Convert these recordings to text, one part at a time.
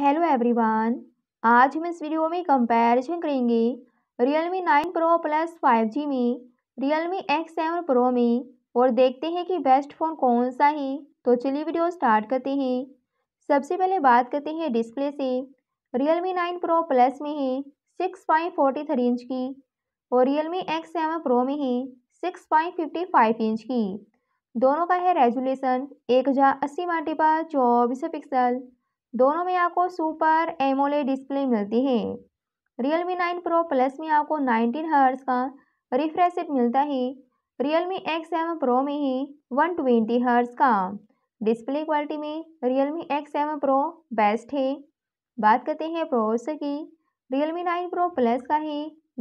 hello everyone आज हम इस वीडियो में कंपैरिजन करेंगे nine pro plus five G में एक्स सेवन प्रो में और देखते हैं कि बेस्ट फ़ोन कौन सा है तो चलिए वीडियो स्टार्ट करते हैं सबसे पहले बात करते हैं डिस्प्ले से मी नाइन प्रो प्लस में है six point forty three inch की और एक्स सेवन प्रो में है six point fifty five inch की दोनों का है रेजुलेशन एक हज़ार अस्सी मल्टीपल चौबीस पिक्सल दोनों में आपको सुपर एमोले डिस्प्ले मिलती है Realme nine pro plus में आपको 19 हर्ट्स का रिफ्रेश रेट मिलता है Realme X seven pro में ही 120 ट्वेंटी हर्ट्स का डिस्प्ले क्वालिटी में Realme X seven pro best है बात करते हैं प्रोसेसर की Realme nine pro plus का ही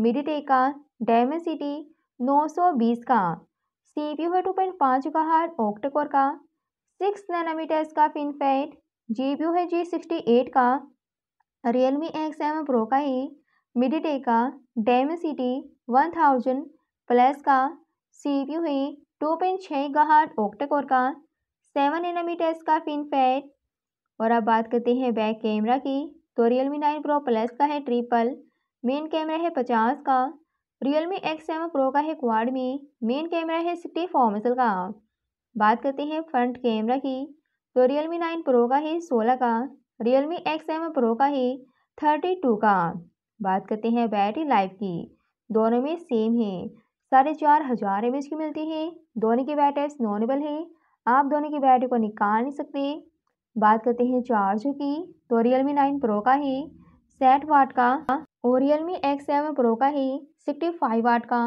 मिडटेक का सौ 920 का सी पी है टू पॉइंट पाँच का हार्ड ऑक्टकोर का सिक्स नैनोमीटर्स का फिनफेट जी यू है जी सिक्सटी एट का Realme X seven pro का ही मिडी डे का Dimensity one thousand plus का सी पी यू है टू पॉइंट छः गहाट ओक्टेकोर का सेवन एनामीटर्स का फिन फिनफैट और अब बात करते हैं बैक कैमरा की तो Realme nine pro plus का है ट्रिपल मेन कैमरा है पचास का Realme X seven pro का है क्वाड में मेन कैमरा है सिक्सटी फोर मेसल का बात करते हैं फ्रंट कैमरा की तो रियल मी नाइन प्रो का ही सोलह का Realme X M pro का ही थर्टी टू का बात करते हैं बैटरी लाइफ की दोनों में सेम है साढ़े चार हज़ार एम की मिलती है दोनों की बैटरी नॉनेबल है आप दोनों की बैटरी को निकाल नहीं सकते बात करते हैं चार्ज की तो रियल मी नाइन प्रो का ही सेठ वाट का और Realme X seven pro का ही सिक्सटी फाइव वाट का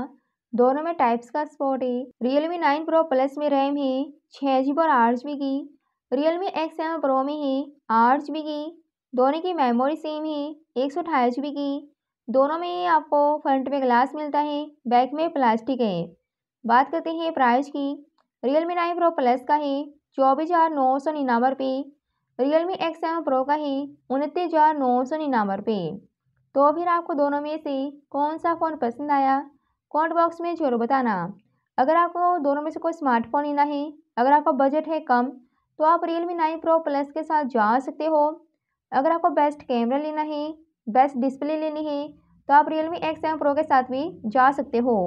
दोनों में टाइप्स का स्पोर्ट है Realme nine pro plus में रैम है छः जी बी और आठ जी बी की Realme X M pro में ही आठ जी की दोनों की मेमोरी सेम ही एक सौ अठाईस जी की दोनों में ही आपको फ्रंट में ग्लास मिलता है बैक में प्लास्टिक है बात करते हैं प्राइस की Realme nine pro plus का ही चौबीस हज़ार नौ सौ निन्यानवे रुपये Realme X seven pro का ही उनतीस हज़ार नौ सौ निन्यानवे रुपये तो फिर आपको दोनों में से कौन सा फ़ोन पसंद आया कॉन्ट बॉक्स में जरूर बताना अगर आपको दोनों में से कोई स्मार्टफोन लेना है अगर आपका बजट है कम तो आप Realme nine pro plus के साथ जा सकते हो अगर आपको बेस्ट कैमरा लेना है बेस्ट डिस्प्ले लेनी है तो आप Realme X seven pro के साथ भी जा सकते हो